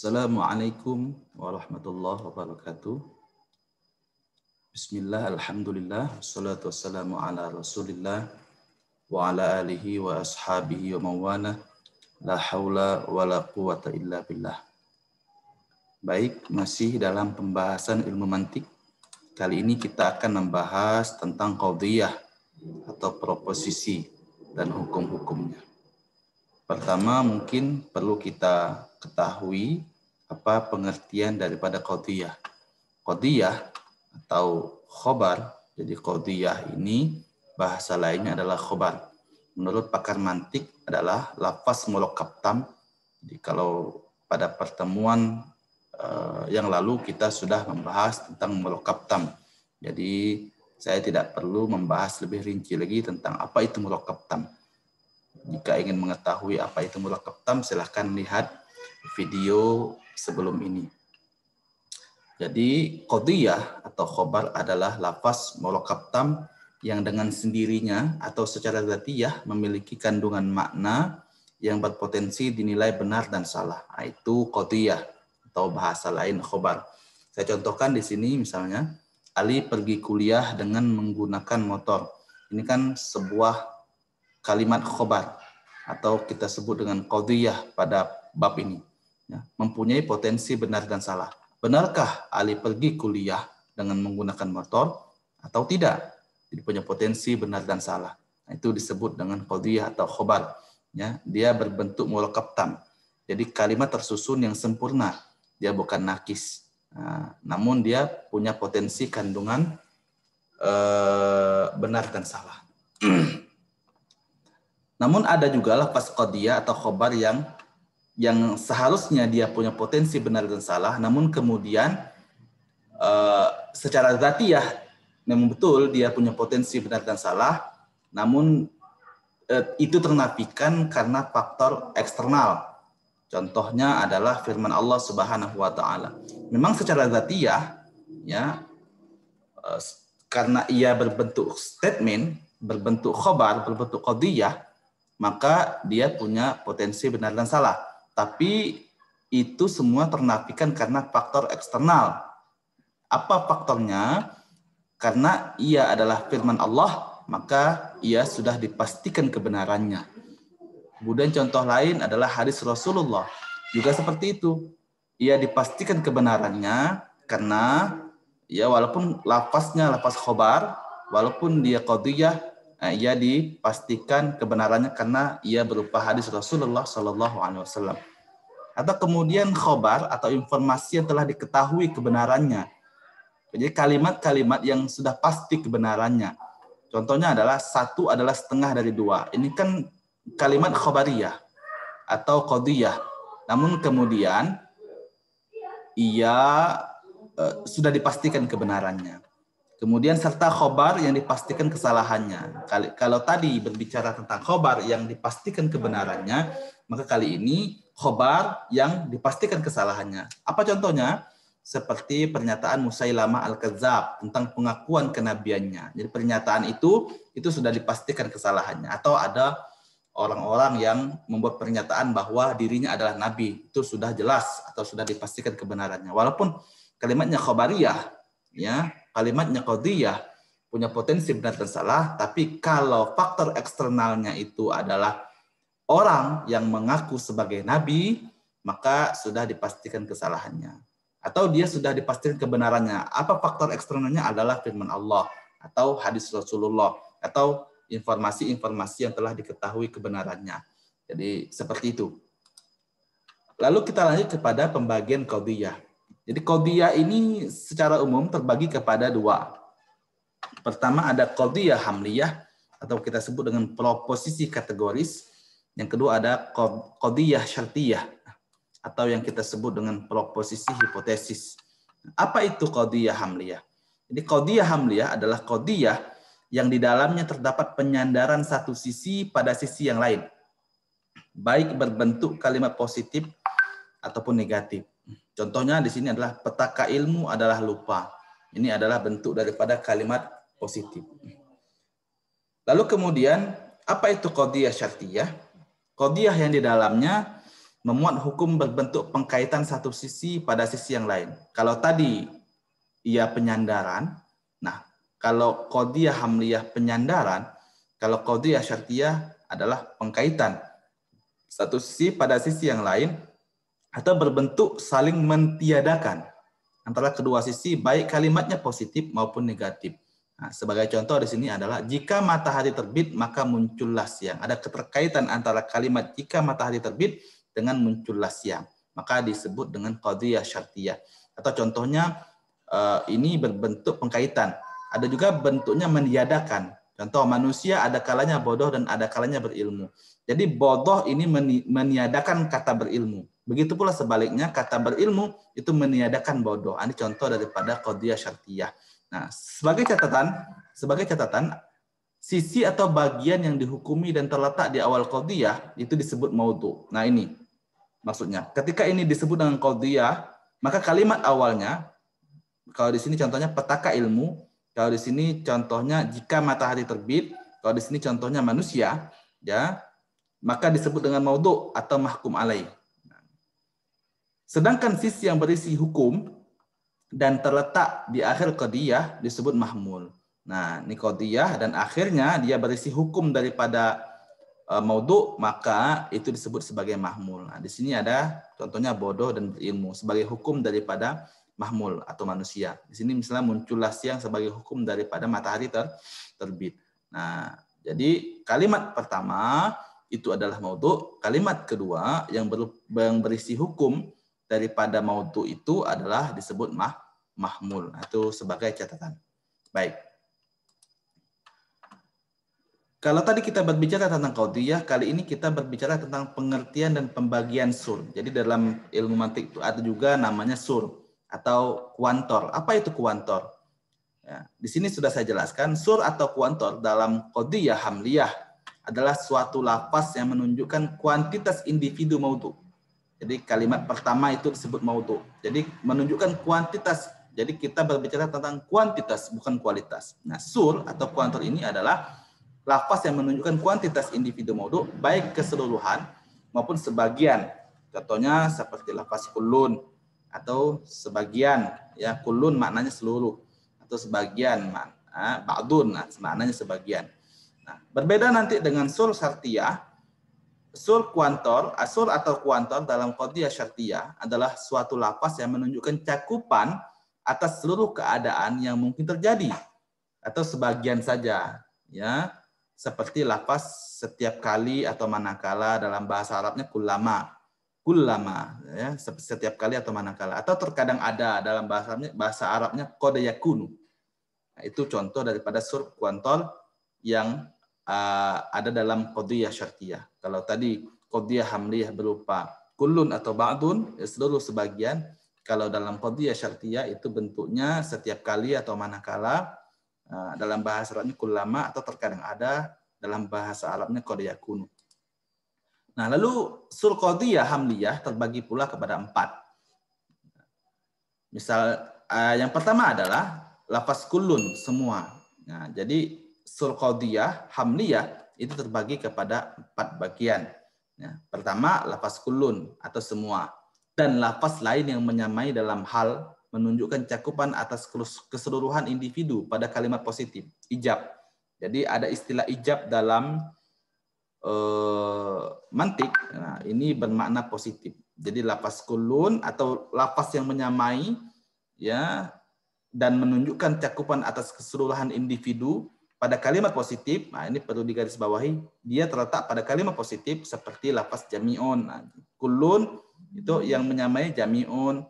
Assalamualaikum warahmatullahi wabarakatuh. Bismillah, alhamdulillah, Salatu wassalamu ala rasulillah wa ala alihi wa ashabihi wa mawana la hawla wa la quwata illa billah. Baik, masih dalam pembahasan ilmu mantik. Kali ini kita akan membahas tentang qawdiyah atau proposisi dan hukum-hukumnya. Pertama mungkin perlu kita ketahui apa pengertian daripada qadhiyah. Qadhiyah atau khobar, jadi qadhiyah ini bahasa lainnya adalah khobar. Menurut pakar mantik adalah lafaz mulokab tam. Jadi kalau pada pertemuan eh, yang lalu kita sudah membahas tentang mulokab tam. Jadi saya tidak perlu membahas lebih rinci lagi tentang apa itu mulokab tam. Jika ingin mengetahui apa itu mulokab tam, silahkan lihat video sebelum ini. Jadi kodiyah atau khobar adalah lafaz molokab tam yang dengan sendirinya atau secara zatiyah memiliki kandungan makna yang berpotensi dinilai benar dan salah. Itu kodiyah atau bahasa lain khobar. Saya contohkan di sini misalnya Ali pergi kuliah dengan menggunakan motor. Ini kan sebuah kalimat khobar atau kita sebut dengan kodiyah pada bab ini ya, mempunyai potensi benar dan salah. Benarkah Ali pergi kuliah dengan menggunakan motor atau tidak? Jadi punya potensi benar dan salah. Nah, itu disebut dengan kodiyah atau khobar. Ya, dia berbentuk mulakab tam. Jadi kalimat tersusun yang sempurna. Dia bukan nakis. Nah, namun dia punya potensi kandungan eh, benar dan salah. namun ada juga pas kodiyah atau khobar yang yang seharusnya dia punya potensi benar dan salah, namun kemudian uh, secara zati ya memang betul dia punya potensi benar dan salah, namun uh, itu ternapikan karena faktor eksternal. Contohnya adalah firman Allah Subhanahu wa taala. Memang secara zatiah ya uh, karena ia berbentuk statement, berbentuk khobar, berbentuk qadiyah, maka dia punya potensi benar dan salah. Tapi itu semua ternapikan karena faktor eksternal. Apa faktornya? Karena ia adalah firman Allah, maka ia sudah dipastikan kebenarannya. Kemudian contoh lain adalah hadis Rasulullah. Juga seperti itu. Ia dipastikan kebenarannya karena ya walaupun lapasnya lapas khobar, walaupun dia qadiyah, Nah, ia dipastikan kebenarannya karena ia berupa hadis Rasulullah Shallallahu Alaihi Wasallam atau kemudian khobar atau informasi yang telah diketahui kebenarannya. Jadi kalimat-kalimat yang sudah pasti kebenarannya. Contohnya adalah satu adalah setengah dari dua. Ini kan kalimat khobariyah atau kodiyah. Namun kemudian ia e, sudah dipastikan kebenarannya. Kemudian serta khobar yang dipastikan kesalahannya. Kali, kalau tadi berbicara tentang khobar yang dipastikan kebenarannya, maka kali ini khobar yang dipastikan kesalahannya. Apa contohnya? Seperti pernyataan Musailama Al-Kazab tentang pengakuan kenabiannya. Jadi pernyataan itu itu sudah dipastikan kesalahannya atau ada orang-orang yang membuat pernyataan bahwa dirinya adalah nabi itu sudah jelas atau sudah dipastikan kebenarannya walaupun kalimatnya khobariyah ya kalimatnya qadiyah punya potensi benar dan salah tapi kalau faktor eksternalnya itu adalah orang yang mengaku sebagai nabi, maka sudah dipastikan kesalahannya. Atau dia sudah dipastikan kebenarannya. Apa faktor eksternalnya adalah firman Allah, atau hadis Rasulullah, atau informasi-informasi yang telah diketahui kebenarannya. Jadi seperti itu. Lalu kita lanjut kepada pembagian kodiyah. Jadi kodiyah ini secara umum terbagi kepada dua. Pertama ada kodiyah hamliyah, atau kita sebut dengan proposisi kategoris, yang kedua ada kodiyah syartiyah atau yang kita sebut dengan proposisi hipotesis. Apa itu kodiyah hamliyah? Jadi kodiyah hamliyah adalah kodiyah yang di dalamnya terdapat penyandaran satu sisi pada sisi yang lain. Baik berbentuk kalimat positif ataupun negatif. Contohnya di sini adalah petaka ilmu adalah lupa. Ini adalah bentuk daripada kalimat positif. Lalu kemudian apa itu kodiyah syartiyah? Kodiah yang di dalamnya memuat hukum berbentuk pengkaitan satu sisi pada sisi yang lain. Kalau tadi ia penyandaran, nah kalau kodiah hamliyah penyandaran, kalau kodiah syartiyah adalah pengkaitan satu sisi pada sisi yang lain atau berbentuk saling mentiadakan antara kedua sisi baik kalimatnya positif maupun negatif. Nah, sebagai contoh di sini adalah jika matahari terbit maka muncullah siang. Ada keterkaitan antara kalimat jika matahari terbit dengan muncullah siang. Maka disebut dengan qadhiyah syartiyah. Atau contohnya eh, ini berbentuk pengkaitan. Ada juga bentuknya meniadakan. Contoh manusia ada kalanya bodoh dan ada kalanya berilmu. Jadi bodoh ini meniadakan kata berilmu. Begitu pula sebaliknya kata berilmu itu meniadakan bodoh. Ini contoh daripada qadhiyah syartiyah. Nah, sebagai catatan, sebagai catatan, sisi atau bagian yang dihukumi dan terletak di awal qadhiyah itu disebut maudhu. Nah, ini maksudnya. Ketika ini disebut dengan qadhiyah, maka kalimat awalnya kalau di sini contohnya petaka ilmu, kalau di sini contohnya jika matahari terbit, kalau di sini contohnya manusia, ya, maka disebut dengan maudhu atau mahkum alai. Nah, sedangkan sisi yang berisi hukum dan terletak di akhir kodiyah disebut mahmul. Nah, ini kodiyah dan akhirnya dia berisi hukum daripada e, maudhu, maka itu disebut sebagai mahmul. Nah, di sini ada contohnya bodoh dan berilmu sebagai hukum daripada mahmul atau manusia. Di sini misalnya muncullah siang sebagai hukum daripada matahari ter, terbit. Nah, jadi kalimat pertama itu adalah maudhu, kalimat kedua yang, ber, yang berisi hukum daripada mautu itu adalah disebut mah mahmul atau nah, sebagai catatan. Baik. Kalau tadi kita berbicara tentang kaudiyah, kali ini kita berbicara tentang pengertian dan pembagian sur. Jadi dalam ilmu mantik itu ada juga namanya sur atau kuantor. Apa itu kuantor? Ya, di sini sudah saya jelaskan, sur atau kuantor dalam kaudiyah hamliyah adalah suatu lapas yang menunjukkan kuantitas individu mautu jadi kalimat pertama itu disebut maudhu. Jadi menunjukkan kuantitas. Jadi kita berbicara tentang kuantitas bukan kualitas. Nah, sur atau kuantor ini adalah lafaz yang menunjukkan kuantitas individu maudhu baik keseluruhan maupun sebagian. Contohnya seperti lafaz kulun atau sebagian ya kulun maknanya seluruh atau sebagian makna ah, ba'dun nah, maknanya sebagian. Nah, berbeda nanti dengan sur syartiyah Sur kuantor asur ah, atau kuantor dalam kodia syartiyah adalah suatu lapas yang menunjukkan cakupan atas seluruh keadaan yang mungkin terjadi atau sebagian saja, ya. Seperti lapas setiap kali atau manakala dalam bahasa Arabnya kulama. Kulama, ya, setiap kali atau manakala atau terkadang ada dalam bahasa Arabnya bahasa Arabnya kodayakunu. Nah, itu contoh daripada sur kuantor yang Eh, ada dalam qadiyah syartiyah. Kalau tadi qadiyah hamliyah berupa kulun atau ba'dun, ya seluruh sebagian. Kalau dalam qadiyah syartiyah itu bentuknya setiap kali atau manakala eh, dalam bahasa Arabnya kulama atau terkadang ada dalam bahasa Arabnya qadiyah kunu. Nah, lalu sur qadiyah hamliyah terbagi pula kepada empat. Misal eh, yang pertama adalah lapas kulun semua. Nah, jadi surqadiyah, hamliyah itu terbagi kepada empat bagian. Ya, pertama, lafaz kulun atau semua. Dan lafaz lain yang menyamai dalam hal menunjukkan cakupan atas keseluruhan individu pada kalimat positif, ijab. Jadi ada istilah ijab dalam eh, mantik. Nah, ini bermakna positif. Jadi lapas kulun atau lapas yang menyamai ya dan menunjukkan cakupan atas keseluruhan individu pada kalimat positif, nah ini perlu digarisbawahi, dia terletak pada kalimat positif seperti lapas jami'un. Nah, kulun itu yang menyamai jami'un,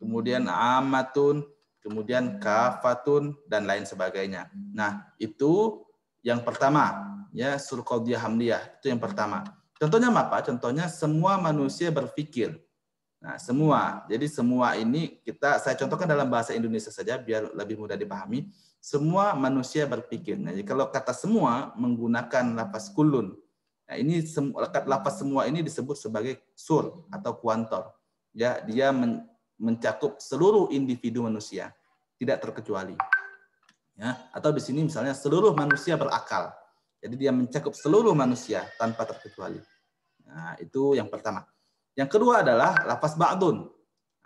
kemudian amatun, kemudian kafatun dan lain sebagainya. Nah, itu yang pertama ya surkodiyah hamdiyah itu yang pertama. Contohnya apa? Contohnya semua manusia berpikir Nah, semua. Jadi semua ini kita saya contohkan dalam bahasa Indonesia saja biar lebih mudah dipahami. Semua manusia berpikir. Nah, jadi kalau kata semua menggunakan lapas kulun. Nah, ini lapas semua ini disebut sebagai sur atau kuantor. Ya, dia men, mencakup seluruh individu manusia, tidak terkecuali. Ya, atau di sini misalnya seluruh manusia berakal. Jadi dia mencakup seluruh manusia tanpa terkecuali. Nah, itu yang pertama. Yang kedua adalah lafaz ba'dun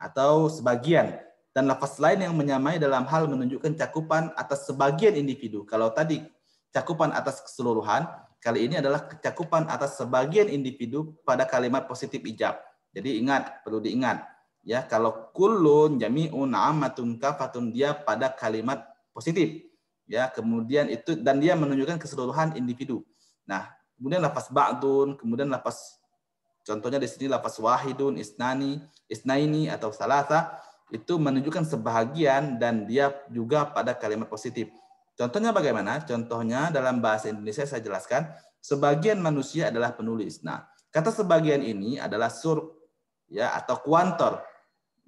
atau sebagian dan lafaz lain yang menyamai dalam hal menunjukkan cakupan atas sebagian individu. Kalau tadi cakupan atas keseluruhan, kali ini adalah cakupan atas sebagian individu pada kalimat positif ijab. Jadi ingat, perlu diingat ya kalau kulun jami'un ammatun kafatun dia pada kalimat positif ya kemudian itu dan dia menunjukkan keseluruhan individu. Nah, kemudian lafaz ba'dun, kemudian lafaz Contohnya di sini lafaz wahidun, isnani, isnaini atau salasa itu menunjukkan sebahagian dan dia juga pada kalimat positif. Contohnya bagaimana? Contohnya dalam bahasa Indonesia saya jelaskan, sebagian manusia adalah penulis. Nah, kata sebagian ini adalah sur ya atau kuantor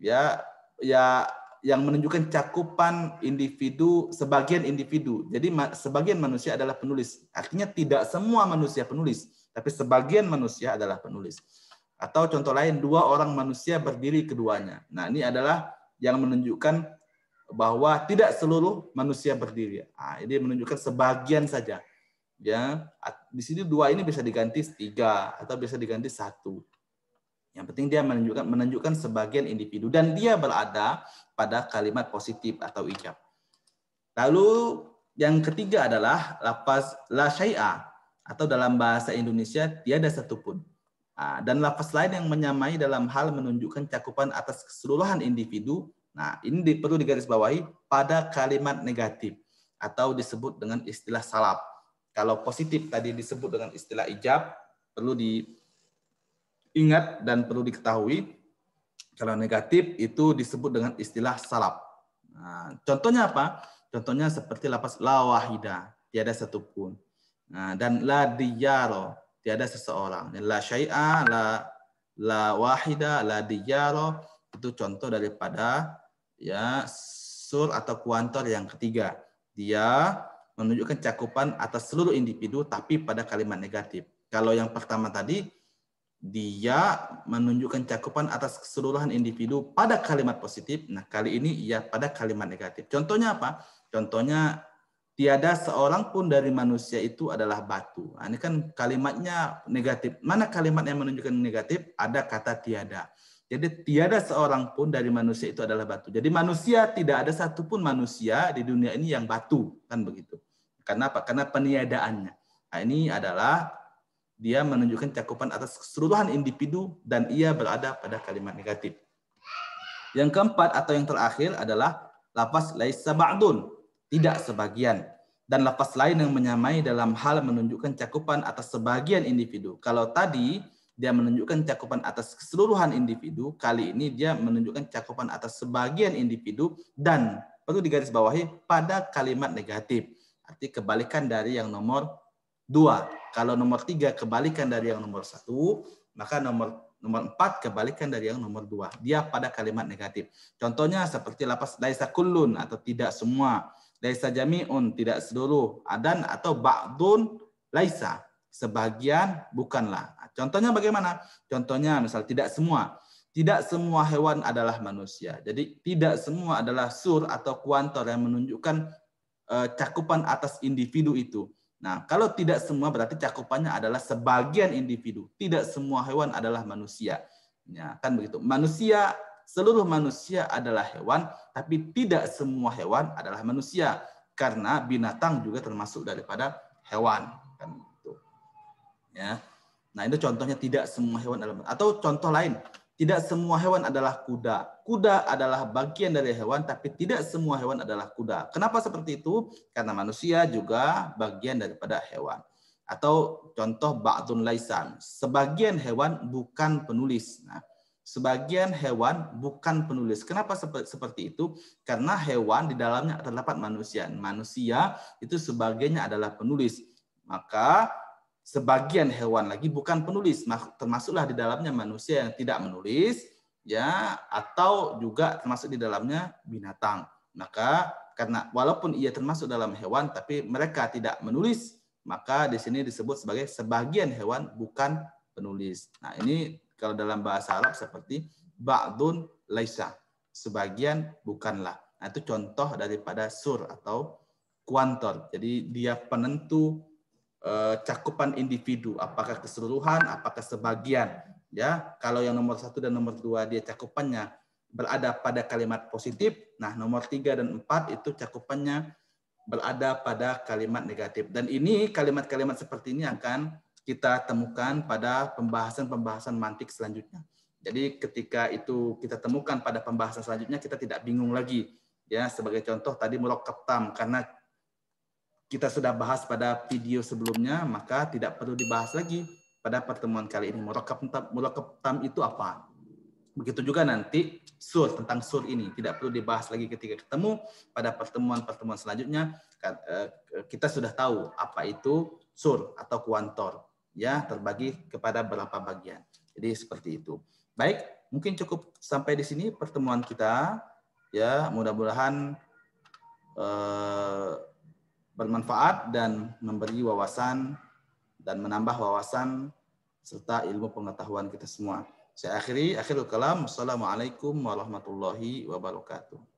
ya ya yang menunjukkan cakupan individu sebagian individu. Jadi sebagian manusia adalah penulis. Artinya tidak semua manusia penulis tapi sebagian manusia adalah penulis. Atau contoh lain, dua orang manusia berdiri keduanya. Nah ini adalah yang menunjukkan bahwa tidak seluruh manusia berdiri. Nah, ini menunjukkan sebagian saja. Ya, di sini dua ini bisa diganti tiga atau bisa diganti satu. Yang penting dia menunjukkan menunjukkan sebagian individu dan dia berada pada kalimat positif atau ijab. Lalu yang ketiga adalah lapas la syai'a atau dalam bahasa Indonesia tiada satupun. Nah, dan lafaz lain yang menyamai dalam hal menunjukkan cakupan atas keseluruhan individu. Nah, ini perlu digarisbawahi pada kalimat negatif atau disebut dengan istilah salap. Kalau positif tadi disebut dengan istilah ijab, perlu diingat dan perlu diketahui. Kalau negatif itu disebut dengan istilah salap. Nah, contohnya apa? Contohnya seperti lapas lawahida, tiada satupun. Nah, dan la diyaro, tiada seseorang. La syai'a, la la wahida, la diyaro itu contoh daripada ya sur atau kuantor yang ketiga. Dia menunjukkan cakupan atas seluruh individu tapi pada kalimat negatif. Kalau yang pertama tadi dia menunjukkan cakupan atas keseluruhan individu pada kalimat positif. Nah, kali ini ia pada kalimat negatif. Contohnya apa? Contohnya tiada seorang pun dari manusia itu adalah batu. Nah, ini kan kalimatnya negatif. Mana kalimat yang menunjukkan negatif? Ada kata tiada. Jadi tiada seorang pun dari manusia itu adalah batu. Jadi manusia tidak ada satupun manusia di dunia ini yang batu, kan begitu. Karena apa? Karena peniadaannya. Nah, ini adalah dia menunjukkan cakupan atas keseluruhan individu dan ia berada pada kalimat negatif. Yang keempat atau yang terakhir adalah lapas laisa ba'dun tidak sebagian. Dan lafaz lain yang menyamai dalam hal menunjukkan cakupan atas sebagian individu. Kalau tadi dia menunjukkan cakupan atas keseluruhan individu, kali ini dia menunjukkan cakupan atas sebagian individu dan perlu digarisbawahi pada kalimat negatif. Arti kebalikan dari yang nomor dua. Kalau nomor tiga kebalikan dari yang nomor satu, maka nomor nomor empat kebalikan dari yang nomor dua. Dia pada kalimat negatif. Contohnya seperti lapas laisa kullun atau tidak semua Laisa jami'un tidak seluruh. Adan atau ba'dun laisa. Sebagian bukanlah. Contohnya bagaimana? Contohnya misal tidak semua. Tidak semua hewan adalah manusia. Jadi tidak semua adalah sur atau kuantor yang menunjukkan eh, cakupan atas individu itu. Nah, kalau tidak semua berarti cakupannya adalah sebagian individu. Tidak semua hewan adalah manusia. Ya, kan begitu. Manusia seluruh manusia adalah hewan, tapi tidak semua hewan adalah manusia karena binatang juga termasuk daripada hewan kan itu. Ya. Nah, itu contohnya tidak semua hewan adalah atau contoh lain, tidak semua hewan adalah kuda. Kuda adalah bagian dari hewan tapi tidak semua hewan adalah kuda. Kenapa seperti itu? Karena manusia juga bagian daripada hewan. Atau contoh ba'dun laisan, sebagian hewan bukan penulis. Nah, sebagian hewan bukan penulis. Kenapa seperti itu? Karena hewan di dalamnya terdapat manusia. Manusia itu sebagainya adalah penulis. Maka sebagian hewan lagi bukan penulis, termasuklah di dalamnya manusia yang tidak menulis, ya atau juga termasuk di dalamnya binatang. Maka karena walaupun ia termasuk dalam hewan, tapi mereka tidak menulis, maka di sini disebut sebagai sebagian hewan bukan penulis. Nah ini kalau dalam bahasa Arab seperti ba'dun laisa, sebagian bukanlah. Nah, itu contoh daripada sur atau kuantor. Jadi dia penentu eh, cakupan individu, apakah keseluruhan, apakah sebagian. Ya, kalau yang nomor satu dan nomor dua dia cakupannya berada pada kalimat positif. Nah, nomor tiga dan empat itu cakupannya berada pada kalimat negatif. Dan ini kalimat-kalimat seperti ini akan kita temukan pada pembahasan-pembahasan mantik selanjutnya. Jadi ketika itu kita temukan pada pembahasan selanjutnya kita tidak bingung lagi. Ya, sebagai contoh tadi murakkab ketam karena kita sudah bahas pada video sebelumnya, maka tidak perlu dibahas lagi pada pertemuan kali ini. Murakkab ketam itu apa? Begitu juga nanti sur tentang sur ini tidak perlu dibahas lagi ketika ketemu pada pertemuan-pertemuan selanjutnya eh, kita sudah tahu apa itu sur atau kuantor ya terbagi kepada berapa bagian. Jadi seperti itu. Baik, mungkin cukup sampai di sini pertemuan kita. Ya, mudah-mudahan eh, bermanfaat dan memberi wawasan dan menambah wawasan serta ilmu pengetahuan kita semua. Saya akhiri akhirul kalam. Assalamualaikum warahmatullahi wabarakatuh.